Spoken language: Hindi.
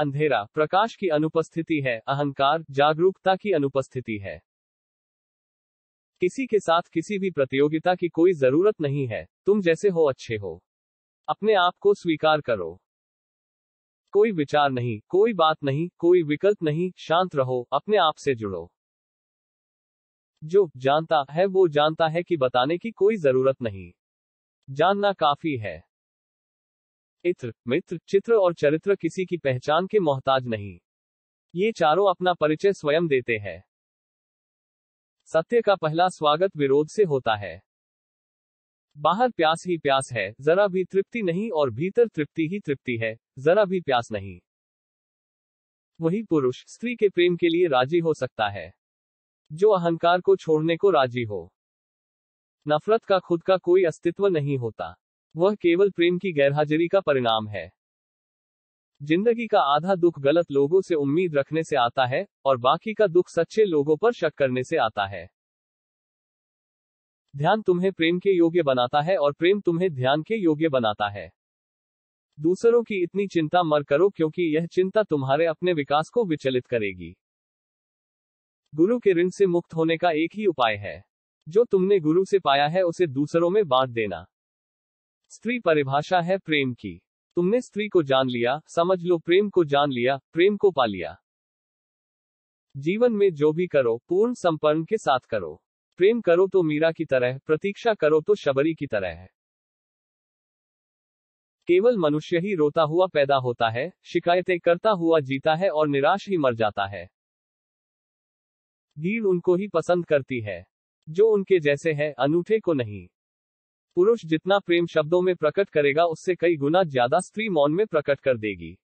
अंधेरा प्रकाश की अनुपस्थिति है अहंकार जागरूकता की अनुपस्थिति है किसी के साथ किसी भी प्रतियोगिता की कोई जरूरत नहीं है तुम जैसे हो अच्छे हो अपने आप को स्वीकार करो कोई विचार नहीं कोई बात नहीं कोई विकल्प नहीं शांत रहो अपने आप से जुड़ो जो जानता है वो जानता है कि बताने की कोई जरूरत नहीं जानना काफी है इत्र मित्र चित्र और चरित्र किसी की पहचान के मोहताज नहीं ये चारों अपना परिचय स्वयं देते हैं सत्य का पहला स्वागत विरोध से होता है बाहर प्यास ही प्यास है जरा भी तृप्ति नहीं और भीतर तृप्ति ही तृप्ति है जरा भी प्यास नहीं वही पुरुष स्त्री के प्रेम के लिए राजी हो सकता है जो अहंकार को छोड़ने को राजी हो नफरत का खुद का कोई अस्तित्व नहीं होता वह केवल प्रेम की गैरहाजिरी का परिणाम है जिंदगी का आधा दुख गलत लोगों से उम्मीद रखने से आता है और बाकी का दुख सच्चे लोगों पर शक करने से आता है ध्यान तुम्हें प्रेम के योग्य बनाता है और प्रेम तुम्हें ध्यान के योग्य बनाता है दूसरों की इतनी चिंता मर करो क्योंकि यह चिंता तुम्हारे अपने विकास को विचलित करेगी गुरु के ऋण से मुक्त होने का एक ही उपाय है जो तुमने गुरु से पाया है उसे दूसरों में बांट देना स्त्री परिभाषा है प्रेम की तुमने स्त्री को जान लिया समझ लो प्रेम को जान लिया प्रेम को पा लिया जीवन में जो भी करो पूर्ण संपन्न के साथ करो प्रेम करो तो मीरा की तरह प्रतीक्षा करो तो शबरी की तरह है केवल मनुष्य ही रोता हुआ पैदा होता है शिकायतें करता हुआ जीता है और निराश ही मर जाता है भीड़ उनको ही पसंद करती है जो उनके जैसे है अनूठे को नहीं पुरुष जितना प्रेम शब्दों में प्रकट करेगा उससे कई गुना ज्यादा स्त्री मौन में प्रकट कर देगी